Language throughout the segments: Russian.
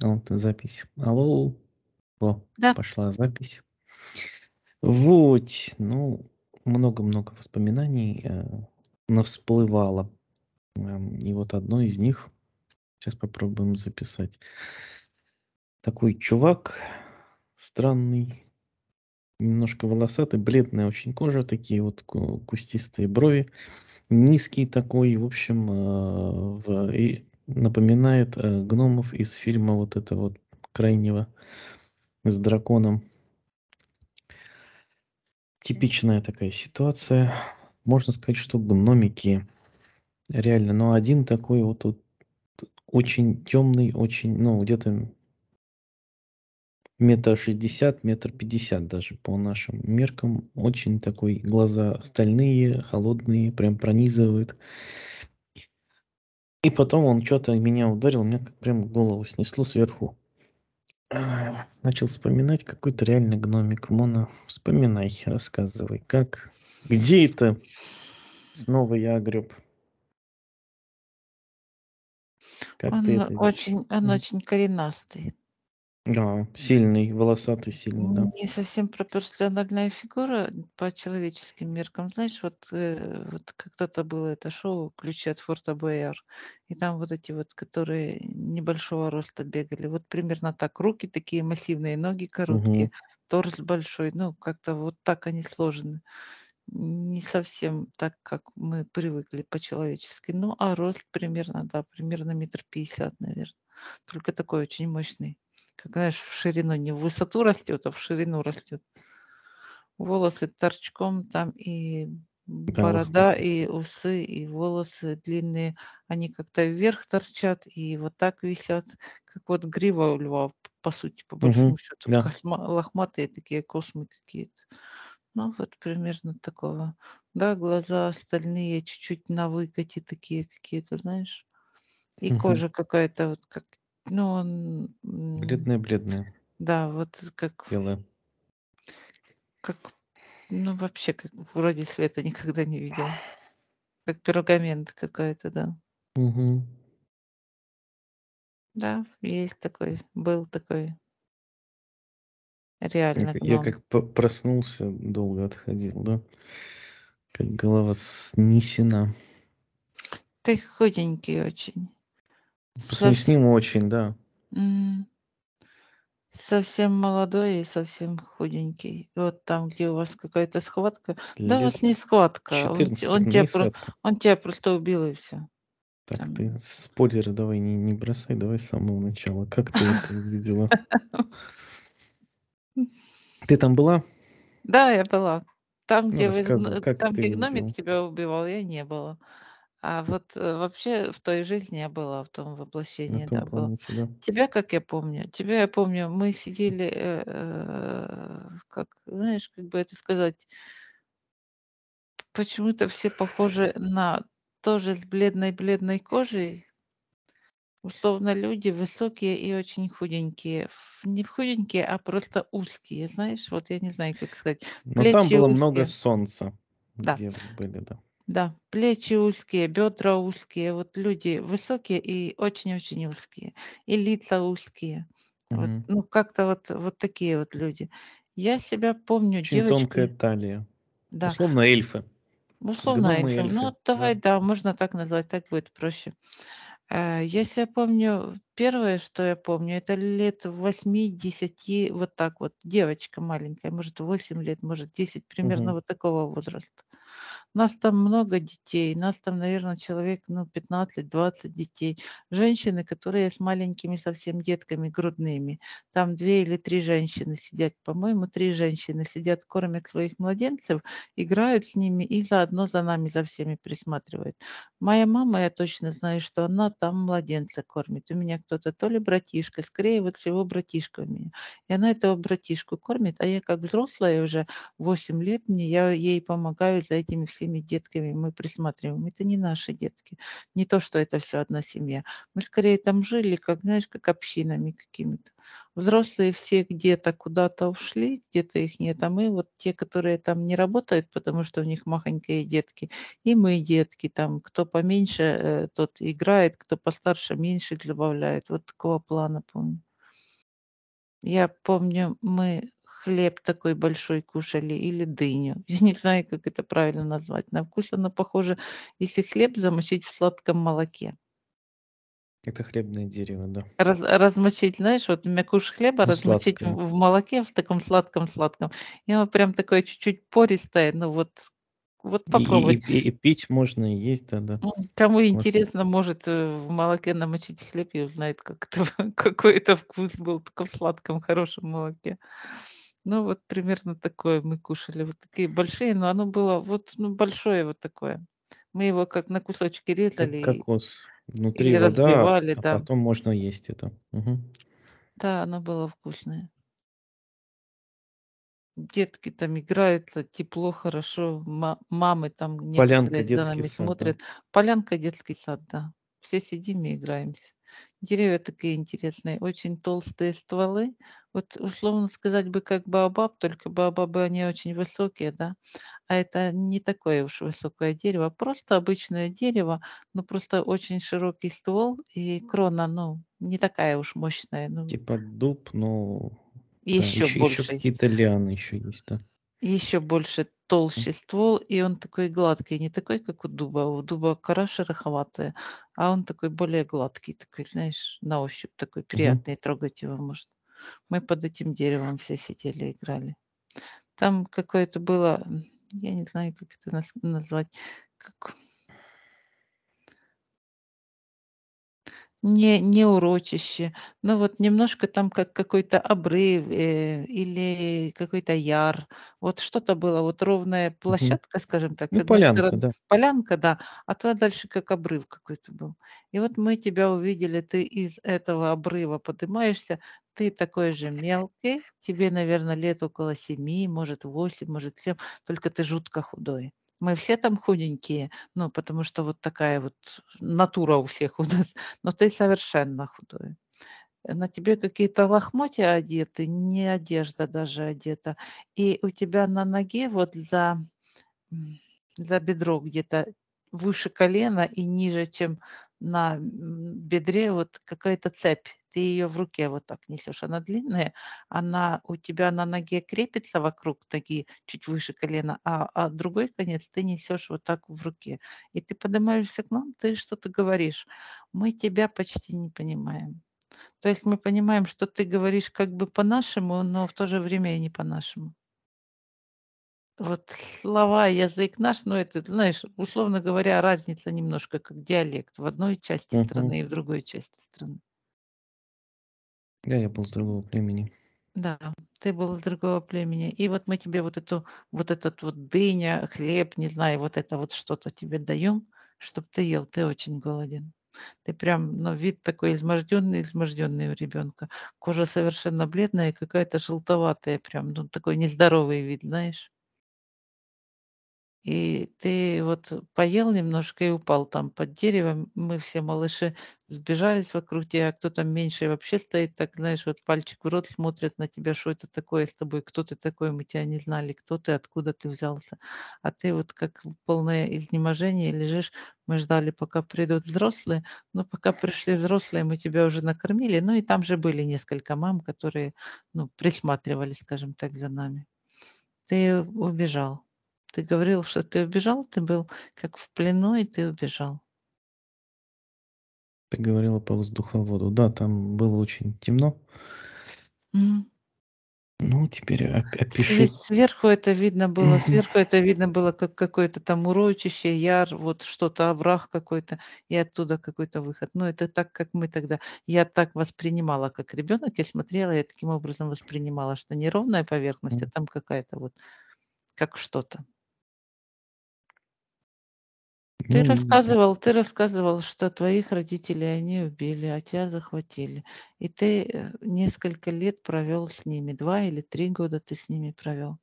Вот запись. Алло. О, да. пошла запись. Вот, ну, много-много воспоминаний э, навсплывало. Э, и вот одно из них, сейчас попробуем записать. Такой чувак странный, немножко волосатый, бледная очень кожа, такие вот кустистые брови, низкий такой, в общем, э, в напоминает э, гномов из фильма вот это вот крайнего с драконом. Типичная такая ситуация. Можно сказать, что гномики реально, но один такой вот, вот очень темный, очень, ну, где-то метр шестьдесят, метр пятьдесят даже по нашим меркам. Очень такой глаза стальные, холодные, прям пронизывают и потом он что-то меня ударил, мне как прям голову снесло сверху. Начал вспоминать какой-то реальный гномик. Мона, вспоминай, рассказывай, как, где это? Снова я греб. Как он это... очень, он очень коренастый. Да, сильный, волосатый, сильный, ну, да. Не совсем пропорциональная фигура по человеческим меркам. Знаешь, вот, э, вот когда-то было это шоу «Ключи от форта Бояр», и там вот эти вот, которые небольшого роста бегали, вот примерно так. Руки такие массивные, ноги короткие, Мгм. торс большой, ну, как-то вот так они сложены. Не совсем так, как мы привыкли по-человечески. Ну, а рост примерно, да, примерно метр пятьдесят, наверное. Только такой очень мощный как знаешь, в ширину, не в высоту растет, а в ширину растет. Волосы торчком там и борода, и усы, и волосы длинные, они как-то вверх торчат и вот так висят, как вот грива у льва, по сути, по большому угу, счету. Да. Косма, лохматые такие космы какие-то. Ну, вот примерно такого. Да, глаза остальные чуть-чуть на выкате такие какие-то, знаешь. И угу. кожа какая-то вот как ну, он... м, Бледное-бледное. Да, вот как, Белое. как, ну, вообще, как вроде света никогда не видел. Как пергамент какой-то, да. Угу. Да, есть такой, был такой. Реально к- Я как проснулся, долго отходил, да? Как голова снесена. Ты худенький очень. Совсем... Неснимо очень, да. Совсем молодой и совсем худенький. Вот там, где у вас какая-то схватка. Лет... Да, у вас не схватка. 14, он, он, тебя про... он тебя просто убил и все. Так, там... ты спойлеры давай не, не бросай, давай с самого начала. Как ты это видела? Ты там была? Да, я была. там, ну, где гномик тебя убивал, я не была. А вот, э, вообще в той жизни я была, в том воплощении, том была. плане себя. Тебя, как я помню, тебя я помню, мы сидели, э, э, как, знаешь, как бы это сказать, почему-то все похожи на тоже с бледной-бледной кожей. Условно люди высокие и очень худенькие. Не худенькие, а просто узкие, знаешь, вот я не знаю, как сказать. Но там Плечи было много солнца, Да. где вы были, да. Да, плечи узкие, бедра узкие, вот люди высокие и очень-очень узкие, и лица узкие. Вот, ну, как-то вот, вот такие вот люди. Я себя помню Очень тонкая талия. да, Условно эльфы. условно Гномы эльфы. Ну, давай, Да. да, можно так назвать, так будет проще. Э, я себя помню первое, что я помню, это лет 8-10, вот так вот, девочка маленькая, может, 8 лет, может, 10, примерно Мгм. вот такого возраста. Нас там много детей, нас там, наверное, человек, ну, 15-20 детей. Женщины, которые с маленькими совсем детками грудными. Там две или три женщины сидят, по-моему, три женщины сидят, кормят своих младенцев, играют с ними и заодно за нами, за всеми присматривают. Моя мама, я точно знаю, что она там младенца кормит. У меня кто-то, то ли братишка. Скорее вот всего братишка у меня. И она этого братишку кормит, а я как взрослая уже 8 лет, мне, я ей помогаю за этими всеми детками, мы присматриваем. Это не наши детки, не то, что это все одна семья. Мы скорее там жили, как, знаешь, как общинами какими-то. Взрослые все где-то куда-то ушли, где-то их нет, а мы вот те, которые там не работают, потому что у них махонькие детки, и мы детки там, кто поменьше, э, тот играет, кто постарше, меньше добавляет. Вот такого плана помню. Я помню, мы хлеб такой большой кушали или дыню. Я не знаю, как это правильно назвать. На вкус оно похоже, если хлеб замочить в сладком молоке. Это хлебное дерево, да. Раз, размочить, знаешь, вот мякуш хлеба ну, размочить сладкое. в молоке, в таком сладком-сладком. И оно прям такое чуть-чуть пористое, ну вот, вот попробовать. И, и, и, и пить можно, и есть, да-да. Кому можно. интересно, может э, в молоке намочить хлеб и узнает, как это, какой это вкус был в таком сладком, хорошем молоке. Ну вот примерно такое мы кушали, вот такие большие, но оно было вот ну, большое вот такое. Мы его как на кусочки резали. Как кокос. Внутри или вода, а разбивали, а да. потом можно есть это. Угу. Да, оно было вкусное. Детки там играются, тепло, хорошо. М- мамы там Полянка, за нами сад, смотрят. Да. Полянка, детский сад, да. Все сидим и играемся. Деревья такие интересные, очень толстые стволы. Вот условно сказать бы как баобаб, только баобабы они очень высокие, да. А это не такое уж высокое дерево, а просто обычное дерево, но просто очень широкий ствол и крона, ну, не такая уж мощная. Ну, Типа дуб, но... Ну, да, Еще еще, еще больше. какие-то лианы еще есть, да. Еще больше толще ствол, и он такой гладкий, не такой, как у дуба. У дуба кора шероховатая, а он такой более гладкий, такой, знаешь, на ощупь такой приятный, трогать его может Мы под этим деревом все сидели и играли. Там какое-то было, я не знаю, как это назвать, как Не, не урочище, но вот немножко там как какой-то обрыв э, или какой-то яр. Вот что-то было, вот ровная Мгм. площадка, скажем так, Ну, полянка, стороны да. полянка, да, а то дальше как обрыв какой-то был. И вот мы тебя увидели, ты из этого обрыва поднимаешься, ты такой же мелкий, тебе, наверное, лет около семи, может восемь, может 7, только ты жутко худой мы все там худенькие, ну, потому что вот такая вот натура у всех у нас, но ты совершенно худой. На тебе какие-то лохмотья одеты, не одежда даже одета. И у тебя на ноге вот за, за бедро где-то выше колена и ниже, чем на бедре, вот какая-то цепь ты ее в руке вот так несешь, она длинная, она у тебя на ноге крепится вокруг ноги, чуть выше колена, а, а другой конец ты несешь вот так в руке. И ты поднимаешься к нам, ты что-то говоришь. Мы тебя почти не понимаем. То есть мы понимаем, что ты говоришь как бы по-нашему, но в то же время и не по-нашему. Вот слова, язык наш, но ну, это, знаешь, условно говоря, разница немножко как диалект в одной части страны и в другой части страны. Да, я был с другого племени. Да, ты был из другого племени. И вот мы тебе вот эту, вот этот вот дыня, хлеб, не знаю, вот это вот что-то тебе даем, чтобы ты ел. Ты очень голоден. Ты прям, ну, вид такой изможденный, изможденный у ребенка. Кожа совершенно бледная, какая-то желтоватая прям, ну, такой нездоровый вид, знаешь. И ты вот поел немножко и упал там под деревом. Мы все малыши сбежались вокруг тебя, а кто там меньше вообще стоит так, знаешь, вот пальчик в рот смотрят на тебя, что это такое с тобой, кто ты такой, мы тебя не знали, кто ты, откуда ты взялся. А ты вот как полное изнеможение лежишь, мы ждали, пока придут взрослые, но пока пришли взрослые, мы тебя уже накормили. Ну и там же были несколько мам, которые, ну, присматривали, скажем так, за нами. Ты убежал. Ты говорил, что ты убежал, ты был как в плену, и ты убежал. Ты говорила по воздуховоду. Да, там было очень темно. Мгм. Ну, теперь опиши. сверху это видно было, сверху это видно было, как какое-то там урочище, яр, вот что-то, овраг какой-то, и оттуда какой-то выход. Но ну, это так, как мы тогда, я так воспринимала, как ребенок, я смотрела, я таким образом воспринимала, что неровная поверхность, а там какая-то вот, как что-то. Ты Ну, рассказывал, ты рассказывал, что твоих родителей они убили, а тебя захватили. И ты э, несколько лет провел с ними, два или три года ты с ними провел.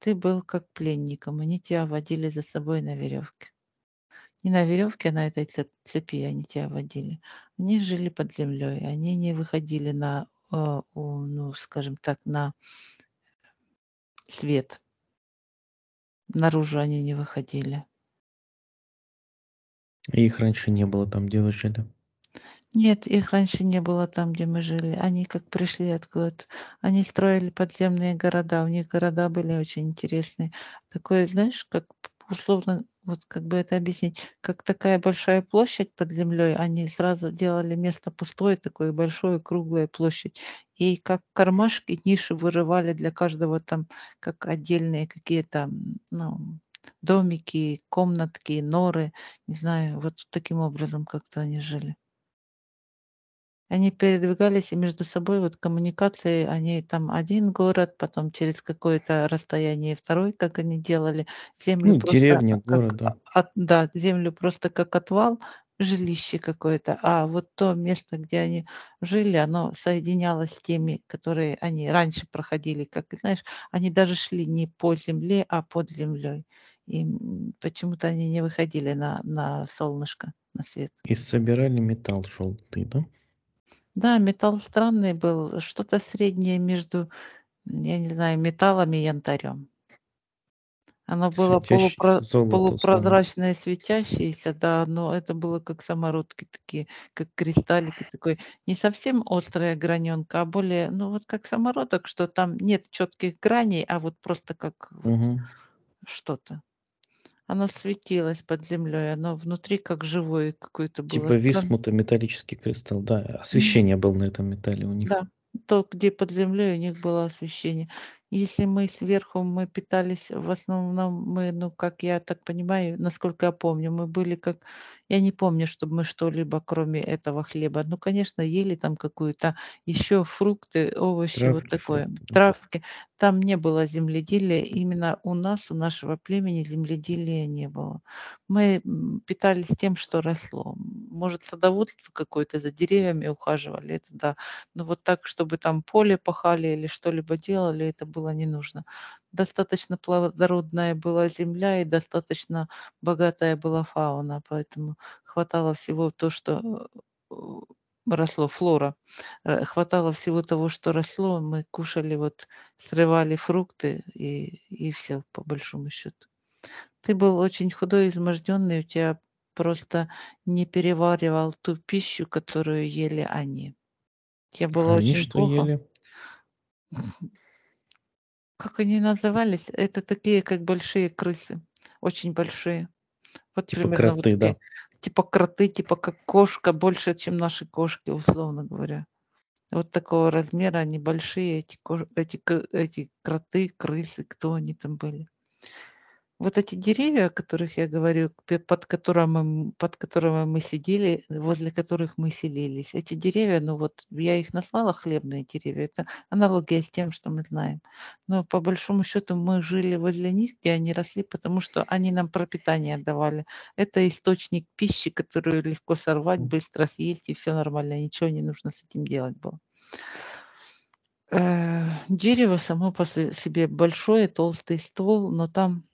Ты был как пленником, они тебя водили за собой на веревке. Не на веревке, а на этой цепи они тебя водили. Они жили под землей, они не выходили на, э, ну, скажем так, на свет. Наружу они не выходили. Их раньше не было там, где вы жили. Нет, их раньше не было там, где мы жили. Они как пришли откуда-то. Они строили подземные города. У них города были очень интересные. Такое, знаешь, как условно, вот как бы это объяснить, как такая большая площадь под землей, они сразу делали место пустое, такое большое круглое площадь, и как кармашки, ниши вырывали для каждого там, как отдельные какие-то, ну, домики, комнатки, норы, не знаю, вот таким образом как-то они жили. Они передвигались, и между собой вот коммуникации, они там один город, потом через какое-то расстояние второй, как они делали, землю Ну, просто деревня, как, город, да. От, да, землю просто как отвал, жилище какое-то, а вот то место, где они жили, оно соединялось с теми, которые они раньше проходили, как знаешь, они даже шли не по земле, а под землей и почему-то они не выходили на, на солнышко, на свет. И собирали металл желтый, да? Да, металл странный был, что-то среднее между, я не знаю, металлом и янтарем. Оно было полупро... золото, полупрозрачное, светящееся, да, но это было как самородки такие, как кристаллики такой. Не совсем острая граненка, а более, ну вот как самородок, что там нет четких граней, а вот просто как угу. вот что-то. Оно светилось под землей, оно внутри как живое какое-то было. Типа висмута металлический кристалл, да. Освещение было на этом металле у них. Да, то, где под землей у них было освещение. Если мы сверху, мы питались, в основном мы, ну, как я так понимаю, насколько я помню, мы были как я не помню, чтобы мы что-либо, кроме этого хлеба. Ну, конечно, ели там какую-то еще фрукты, овощи, Травки, вот такое, фрукты. травки. Там не было земледелия. Именно у нас, у нашего племени земледелия не было. Мы питались тем, что росло. Может, садоводство какое-то, за деревьями ухаживали, это да. Но вот так, чтобы там поле пахали или что-либо делали, это было не нужно достаточно плодородная была земля и достаточно богатая была фауна, поэтому хватало всего то, что э, росло, флора. Э, хватало всего того, что росло. Мы кушали, вот срывали фрукты и, и все, по большому счету. Ты был очень худой, изможденный, у тебя просто не переваривал ту пищу, которую ели они. Я была они очень что плохо. Ели? Как они назывались? Это такие, как большие крысы, очень большие. Вот Типа примерно вот кроты, да. типа кроты, типа как кошка, больше, чем наши кошки, условно говоря. Вот такого размера они большие, эти, эти, эти кроты, крысы, кто они там были. Вот эти деревья, о которых я говорю, под которыми под которыми мы сидели, э, возле которых мы селились, эти деревья, ну вот я их назвала хлебные деревья, это аналогия с тем, что мы знаем. Но по большому счету мы жили возле них, где они росли, потому что они нам пропитание давали. Это источник пищи, которую легко сорвать, быстро съесть, и все нормально, ничего не нужно с этим делать было э, дерево само по себе большое, толстый ствол, но там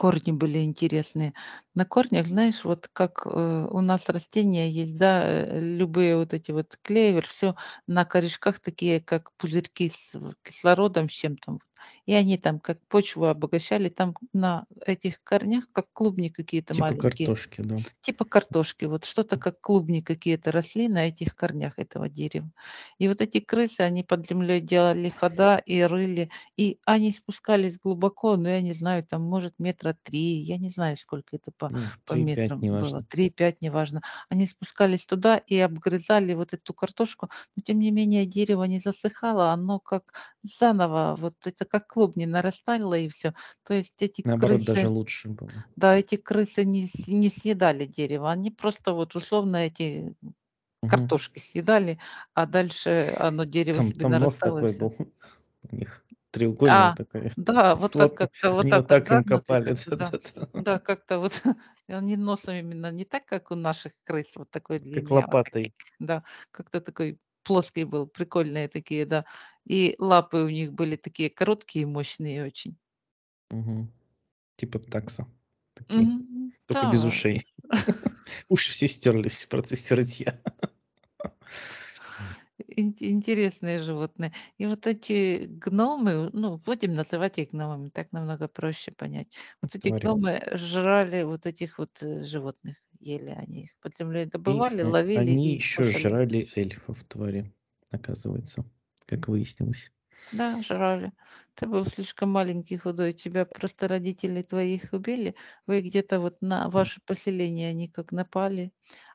корни были интересные. На корнях, знаешь, вот как э, у нас растения есть, да, э, любые вот эти вот клевер, все на корешках такие, как пузырьки с э, кислородом, с чем там, и они там как почву обогащали, там на этих корнях как клубни какие-то Типа маленькие. картошки, да. Типа картошки, вот что-то как клубни какие-то росли на этих корнях этого дерева. И вот эти крысы, они под землей делали хода и рыли, и они спускались глубоко, но ну, я не знаю, там может метра три, я не знаю, сколько это по, Ну, по метрам 5 метрам было, неважно. три, пять, неважно. Они спускались туда и обгрызали вот эту картошку, но тем не менее дерево не засыхало, оно как заново, вот это как клубни нарастало и все. То есть эти Наоборот, крысы... даже лучше было. Да, эти крысы не, не съедали дерево, они просто вот условно эти угу. картошки съедали, а дальше оно дерево там, себе там нарастало. Такой был у них треугольный а, такой. Да, вот Флот, так как-то вот так. Вот так им копали. Да, да, да. да как-то вот они носом именно не так, как у наших крыс, вот такой длинный. Как лопатой. Да, как-то такой плоский был, прикольные такие, да, и лапы у них были такие короткие и мощные очень. Угу. Типа такса. Такие. Угу. Только да. без ушей. Уши все стерлись в процессе рытья. Интересные животные. И вот эти гномы, ну, будем называть их гномами, так намного проще понять. Вот эти гномы жрали вот этих вот э, животных, ели они их под землей, добывали, э, ловили. Они еще жрали эльфов, твари, оказывается как выяснилось. Да, жрали. Ты был слишком маленький, худой. Тебя просто родители твоих убили. Вы где-то вот на ваше поселение они как напали.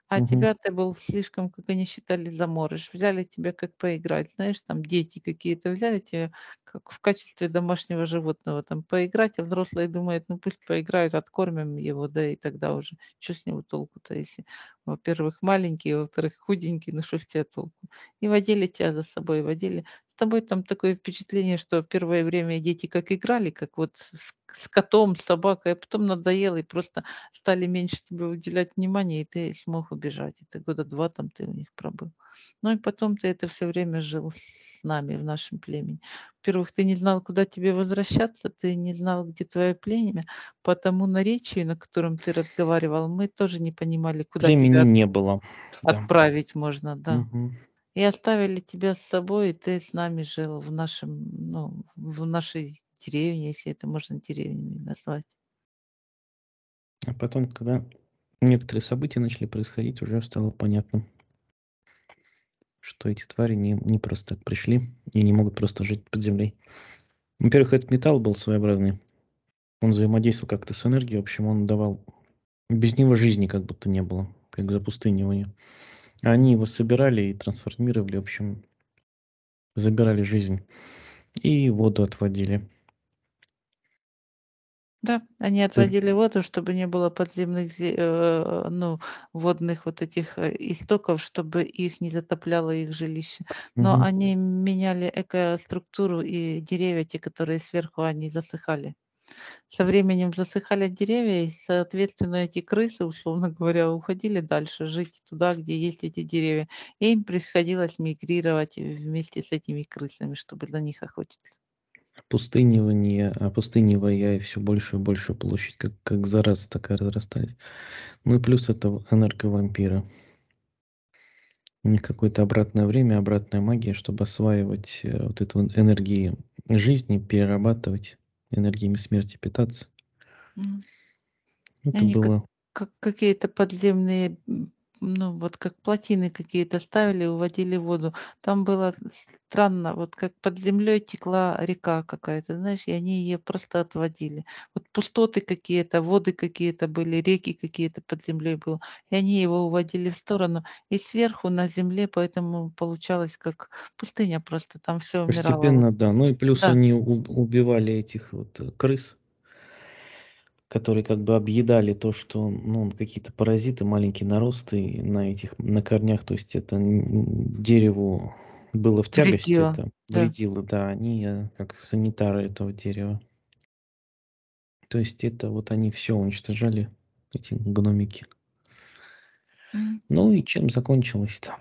А Мгм. тебя ты был слишком, как они считали, заморыш. Взяли тебя как поиграть, знаешь, там дети какие-то взяли тебя как в качестве домашнего животного там поиграть, а взрослые думают, ну пусть поиграют, откормим его, да и тогда уже. Что с него толку-то, если, во-первых, маленький, а во-вторых, худенький, ну что с тебя толку? И водили тебя за собой, водили тобой там такое впечатление, что первое время дети как играли, как вот с, с котом, с собакой, а потом надоело и просто стали меньше тебе уделять внимания, и ты смог убежать. Это года два там ты у них пробыл. Ну и потом ты это все время жил с нами, в нашем племени. Во-первых, ты не знал, куда тебе возвращаться, ты не знал, где твое племя. потому тому наречию, на котором ты разговаривал, мы тоже не понимали, куда Племени тебя не было. отправить да. можно, да. Угу и оставили тебя с собой, и ты с нами жил в нашем, ну, в нашей деревне, если это можно деревней назвать. А потом, когда некоторые события начали происходить, уже стало понятно, что эти твари не, не просто так пришли и не могут просто жить под землей. Во-первых, этот металл был своеобразный. Он взаимодействовал как-то с энергией. В общем, он давал... Без него жизни как будто не было, как за пустыней у запустынивание. Они его собирали и трансформировали, в общем, забирали жизнь и воду отводили. Да, они отводили воду, чтобы не было подземных, э, э, ну, водных вот этих э, истоков, чтобы их не затопляло их жилище. Но угу. они меняли экоструктуру и деревья, те, которые сверху, они засыхали со временем засыхали деревья, и, соответственно, эти крысы, условно говоря, уходили дальше жить туда, где есть эти деревья. И им приходилось мигрировать вместе с этими крысами, чтобы на них охотиться. Опустынивание, опустынивая а, все больше и больше площадь, как, как зараза такая разрастается. Ну и плюс это энерговампиры. У них какое-то обратное время, обратная магия, чтобы осваивать э, вот эту энергию жизни, перерабатывать энергиями смерти питаться. Mm. Это Они было... Как, как какие-то подземные ну, вот как плотины какие-то ставили, уводили воду. Там было странно, вот как под землей текла река какая-то, знаешь, и они ее просто отводили. Вот пустоты какие-то, воды какие-то были, реки какие-то под землей было. И они его уводили в сторону. И сверху на земле, поэтому получалось как пустыня просто, там все умирало. Постепенно, да. Ну и плюс да. они убивали этих вот э, крыс которые как бы объедали то, что ну, какие-то паразиты, маленькие наросты на этих на корнях, то есть это дереву было в тягости, вредило, это да. вредило, да, они э, как санитары этого дерева. То есть это вот они все уничтожали, эти гномики. Mm. Ну и чем закончилось-то?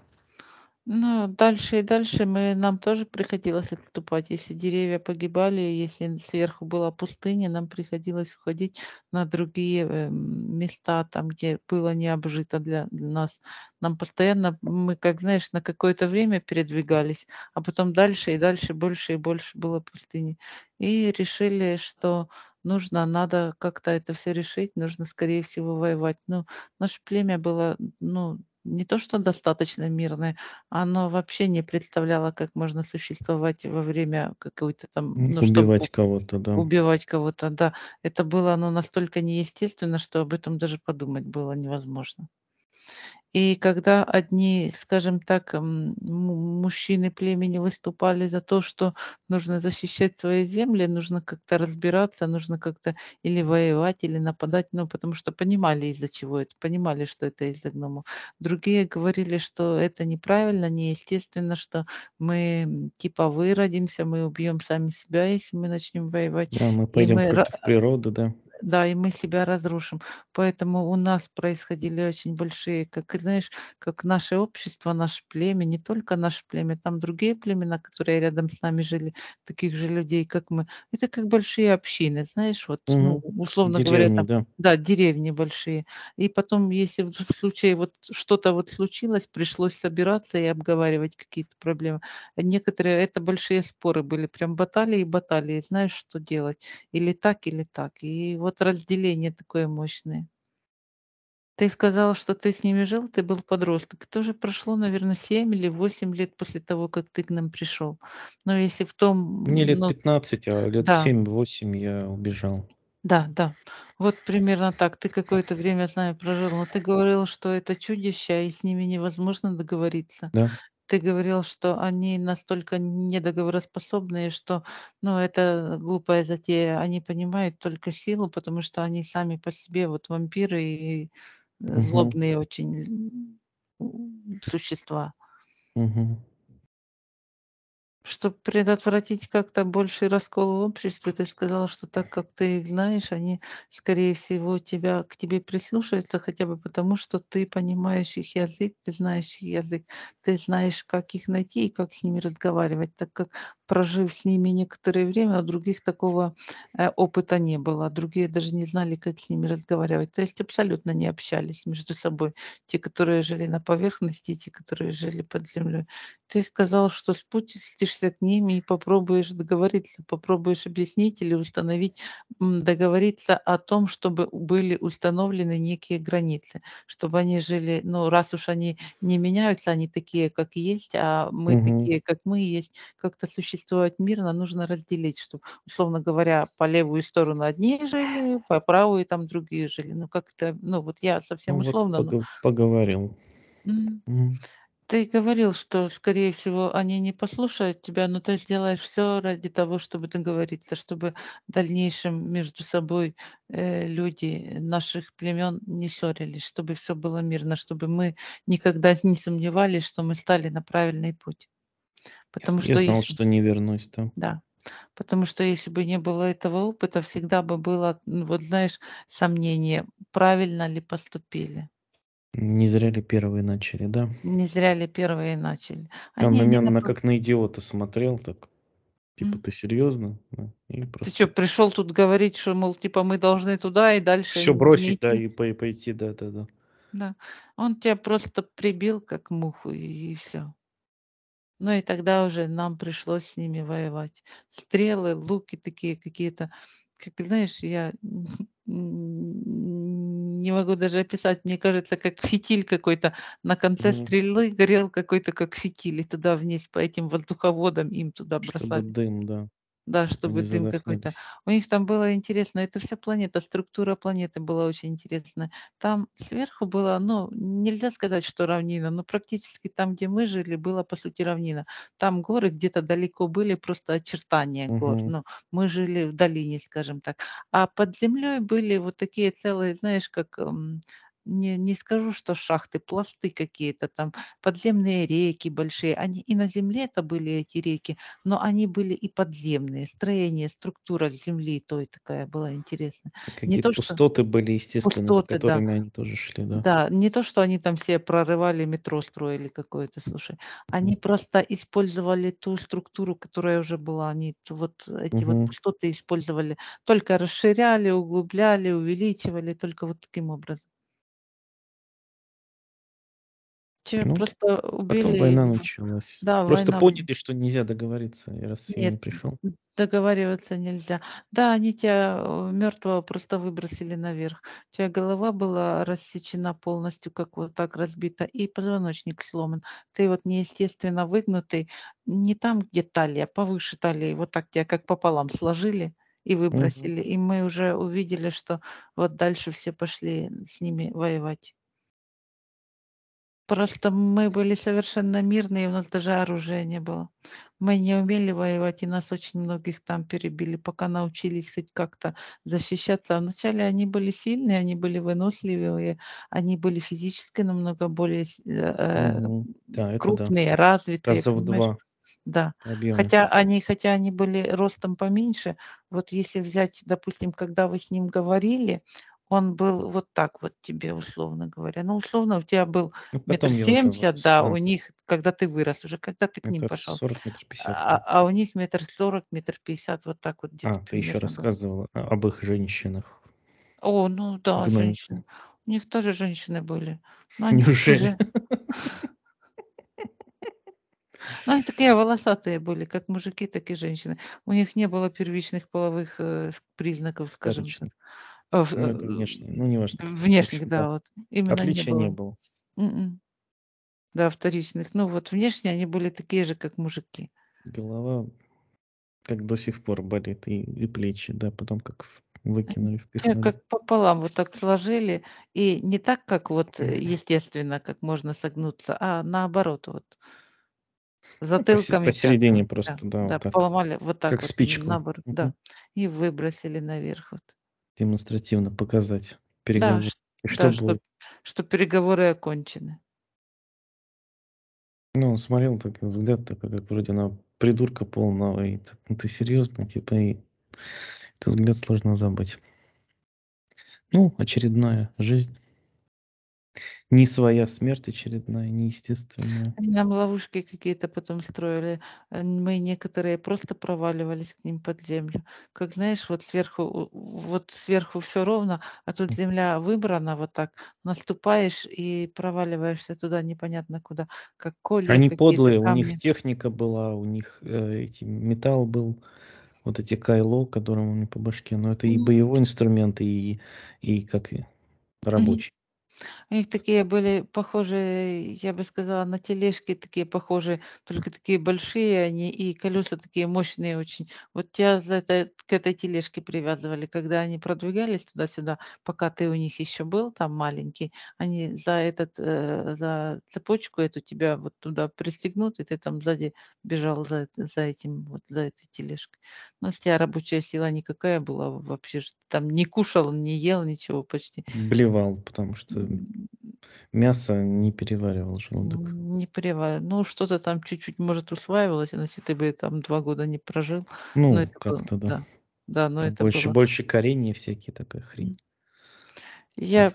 Ну, дальше и дальше мы, нам тоже приходилось отступать. Если деревья погибали, если сверху была пустыня, нам приходилось уходить на другие э, места, там, где было не обжито для нас. Нам постоянно, мы, как знаешь, на какое-то время передвигались, а потом дальше и дальше больше и больше было пустыни. И решили, что нужно, надо как-то это все решить, нужно, скорее всего, воевать. Ну, наше племя было, ну, не то что достаточно мирное, оно вообще не представляло, как можно существовать во время какой-то там... Ну, убивать кого-то, да. Убивать кого-то, да. Это было оно настолько неестественно, что об этом даже подумать было невозможно. И когда одни, скажем так, мужчины племени выступали за то, что нужно защищать свои земли, нужно как-то разбираться, нужно как-то или воевать, или нападать, ну, потому что понимали, из-за чего это, понимали, что это из-за гномов. Другие говорили, что это неправильно, неестественно, что мы типа выродимся, мы убьем сами себя, если мы начнем воевать. Да, мы пойдем И мы... в природу, да да, и мы себя разрушим. Поэтому у нас происходили очень большие, как, знаешь, как наше общество, наше племя, не только наше племя, там другие племена, которые рядом с нами жили, таких же людей, как мы. Это как большие общины, знаешь, вот, угу. условно деревни, говоря, там, да. да, деревни большие. И потом, если в случае вот что-то вот случилось, пришлось собираться и обговаривать какие-то проблемы. Некоторые, это большие споры были, прям баталии и баталии, знаешь, что делать, или так, или так. И вот разделение такое мощное. Ты сказала, что ты с ними жил, ты был подросток. Это уже прошло, наверное, 7 или 8 лет после того, как ты к нам пришел. Но если в том... Мне лет ну, 15, а лет да. 7-8 я убежал. Да, да. Вот примерно так. Ты какое-то время с нами прожил, но ты говорил, что это чудища, и с ними невозможно договориться. Да. Ты говорил, что они настолько недоговороспособные, что, ну, это глупая затея. Они понимают только силу, потому что они сами по себе вот вампиры и э, Мгм. злобные очень существа. Мгм чтобы предотвратить как-то больший раскол в обществе, ты сказала, что так как ты их знаешь, они, скорее всего, тебя, к тебе прислушаются хотя бы потому, что ты понимаешь их язык, ты знаешь их язык, ты знаешь, как их найти и как с ними разговаривать, так как прожив с ними некоторое время, у других такого э, опыта не было, а другие даже не знали, как с ними разговаривать, то есть абсолютно не общались между собой, те, которые жили на поверхности, те, которые жили под землей. Ты сказал, что спустишь обратишься к ним и попробуешь договориться, попробуешь объяснить или установить, договориться о том, чтобы были установлены некие границы, чтобы они жили, ну, раз уж они не меняются, они такие, как есть, а мы угу. такие, как мы есть, как-то существовать мирно, нужно разделить, чтобы, условно говоря, по левую сторону одни жили, по правую там другие жили. Ну, как-то, ну, вот я совсем ну, условно. Вот ну пог- но... Поговорим. Mm-hmm. Mm-hmm. Ты говорил, что, скорее всего, они не послушают тебя, но ты сделаешь все ради того, чтобы договориться, чтобы в дальнейшем между собой, э, люди наших племен не ссорились, чтобы все было мирно, чтобы мы никогда не сомневались, что мы стали на правильный путь. Потому с я что знал, если что не вернусь, там. Да. Потому что если бы не было этого опыта, всегда бы было, вот знаешь, сомнение, правильно ли поступили. Не зря ли первые начали, да? Не зря ли первые начали? Они, Там они именно напом- как на идиота смотрел, так. Типа, ты серьезно? Да. Ты что, пришел тут говорить, что, мол, типа, мы должны туда и дальше все бросить, да, идти? и пойти, да, да, да. Да. Он тебя просто прибил, как муху, и, и все. Ну и тогда уже нам пришлось с ними воевать. Стрелы, луки такие какие-то как знаешь, я не могу даже описать, мне кажется, как фитиль какой-то. На конце Мгм. стрелы горел какой-то как фитиль, и туда вниз по этим воздуховодам им туда Чтобы дым, да. Да, чтобы Они дым какой-то. У них там было интересно, это вся планета, структура планеты была очень интересная. Там сверху было, ну, нельзя сказать, что равнина, но практически там, где мы жили, было по сути, равнина. Там горы где-то далеко были, просто очертания гор. Мгм. Ну, мы жили в долине, скажем так. А под землей были вот такие целые, знаешь, как эм, не, не скажу, что шахты, пласты какие-то там, подземные реки большие. Они и на земле это были эти реки, но они были и подземные. Строение, структура земли той такая была интересная. Какие не то, пустоты что... были, естественно, пустоты, которыми да. они тоже шли. Да. да, не то, что они там все прорывали, метро строили какое-то, слушай. Они просто использовали ту структуру, которая уже была. Они вот эти угу. вот пустоты использовали, только расширяли, углубляли, увеличивали, только вот таким образом. Те э, Ну, просто потом убили война началась. Да, Просто война. поняли, что нельзя договориться, и раз я не пришел. н- договариваться нельзя. Да, они тебя э, мертвого просто выбросили наверх. У тебя голова была рассечена полностью, как вот так разбита, и позвоночник сломан. Ты вот неестественно выгнутый, не там, где талия, а повыше талии, вот так тебя как пополам сложили и Мгм. выбросили. И мы уже увидели, что вот дальше все пошли с ними воевать. Просто мы были совершенно мирные, у нас даже оружия не было. Мы не умели воевать, и нас очень многих там перебили, пока научились хоть как-то защищаться. А вначале они были сильные, они были выносливые, они были физически намного более э, э да, крупные, да. развитые. Раза в два. Да. Объем. Хотя они, хотя они были ростом поменьше. Вот если взять, допустим, когда вы с ним говорили, он был вот так вот тебе, условно говоря. Ну, условно, у тебя был ну, метр семьдесят, да, у них, когда ты вырос уже, когда ты к ним пошел. 40, метр 50. А, а, а, у них метр сорок, метр пятьдесят, вот так вот. А, ты еще рассказывал а, об их женщинах. О, ну да, женщины. У них тоже женщины были. Но они Неужели? Ну, они такие волосатые были, как мужики, так и женщины. У них не было первичных половых э, признаков, скажем так. Э, в, ну, э, это внешне, ну, не важно. Внешних, да, вот. Именно Отличия не было. Не было. М-м. Да, вторичных. Ну, вот внешне они были такие же, как мужики. Голова как до сих пор болит, и, и плечи, да, потом как выкинули, э, впихнули. Как пополам вот так сложили, и не так, как вот естественно, как можно согнуться, а наоборот вот ну, затылками. Посередине просто, да. Да, да так. поломали вот так. Как вот, спичку. Наоборот, угу. Да, и выбросили наверх вот демонстративно показать переговоры. Да, что, да, что, что переговоры окончены. Ну, он смотрел так взгляд такой, как вроде на придурка полного, и так, ну, ты серьезно, типа, и этот взгляд сложно забыть. Ну, очередная жизнь. Не своя смерть очередная, неестественная. нам ловушки какие-то потом строили. Э, мы некоторые просто проваливались к ним под землю. Как знаешь, вот сверху, вот сверху все ровно, а тут земля выбрана вот так. Наступаешь и проваливаешься туда непонятно куда, как колья Они какие-то, подлые, у них техника была, у них э, эти металл был, вот эти кайло, которым они по башке. Но это и Мгм. боевой инструмент, и, и как и рабочий. У них такие были похожие, я бы сказала, на тележки такие похожие, только такие большие они и колеса такие мощные очень. Вот тебя за это, к этой тележке привязывали, когда они продвигались туда-сюда, пока ты у них еще был там маленький, они за этот, э, за цепочку эту тебя вот туда пристегнут, и ты там сзади бежал за, за этим, вот за этой тележкой. Но ну, у тебя рабочая сила никакая была вообще, там не кушал, не ел ничего почти. Блевал, потому что мясо не переваривал желудок. Не переваривал. Ну, что-то там чуть-чуть, может, усваивалось, иначе ты бы там два года не прожил. Ну, как-то да. да. Да, но там это больше, было. больше коренья всякие такая хрень. Я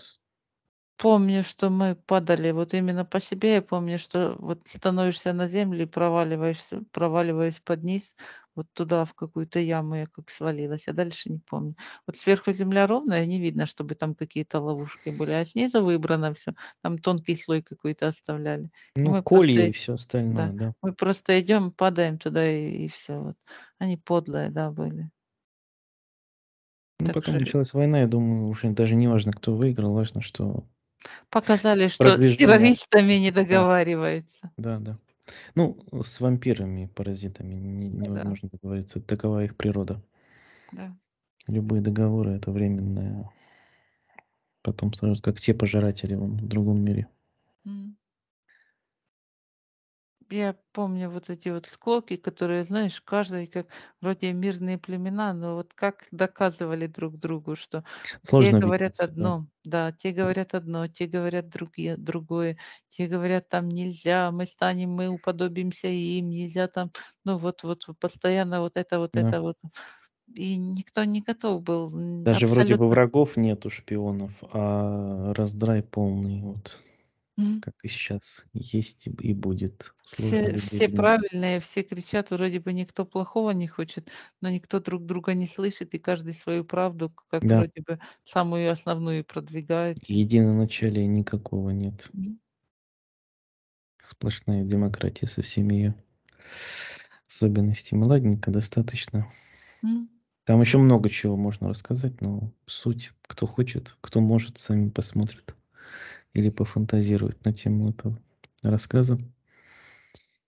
помню, что мы падали, вот именно по себе я помню, что вот становишься на землю и проваливаешься, проваливаясь под низ, вот туда, в какую-то яму я как свалилась, я а дальше не помню. Вот сверху земля ровная, не видно, чтобы там какие-то ловушки были, а снизу выбрано все, там тонкий слой какой-то оставляли. Ну, и мы просто... и все остальное, да. да. Мы просто идем, падаем туда и, и все. Вот. Они подлые, да, были. Ну, так пока же... началась война, я думаю, уже даже не важно, кто выиграл, важно, что... Показали, что с террористами не договариваются. Да, да. Ну, с вампирами, паразитами не- Ну да. невозможно договориться. Такова их природа. Да. Любые договоры это временное. Потом становятся как те пожиратели вон в другом мире. М я помню вот эти вот склоки, которые, знаешь, каждый как вроде мирные племена, но вот как доказывали друг другу, что те говорят объяснить, да. одно, да, те говорят одно, те говорят другие, другое, те говорят там нельзя, мы станем, мы уподобимся им, нельзя там, ну вот, вот постоянно вот это, вот Да. это, вот. И никто не готов был м, Даже вроде бы абсолютно. врагов нету шпионов, а раздрай полный. Вот как и сейчас есть и будет. Все, людей все правильные, все кричат, вроде бы никто плохого не хочет, но никто друг друга не слышит, и каждый свою правду, как Да. вроде бы самую основную продвигает. Единого начала никакого нет. Сплошная демократия со всеми ее особенностями. Ладненько, достаточно. Там еще много чего можно рассказать, но суть, кто хочет, кто может, сами посмотрят или пофантазировать на тему этого рассказа.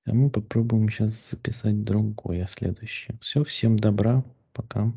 А мы попробуем сейчас записать другое, следующее. Все, всем добра, пока.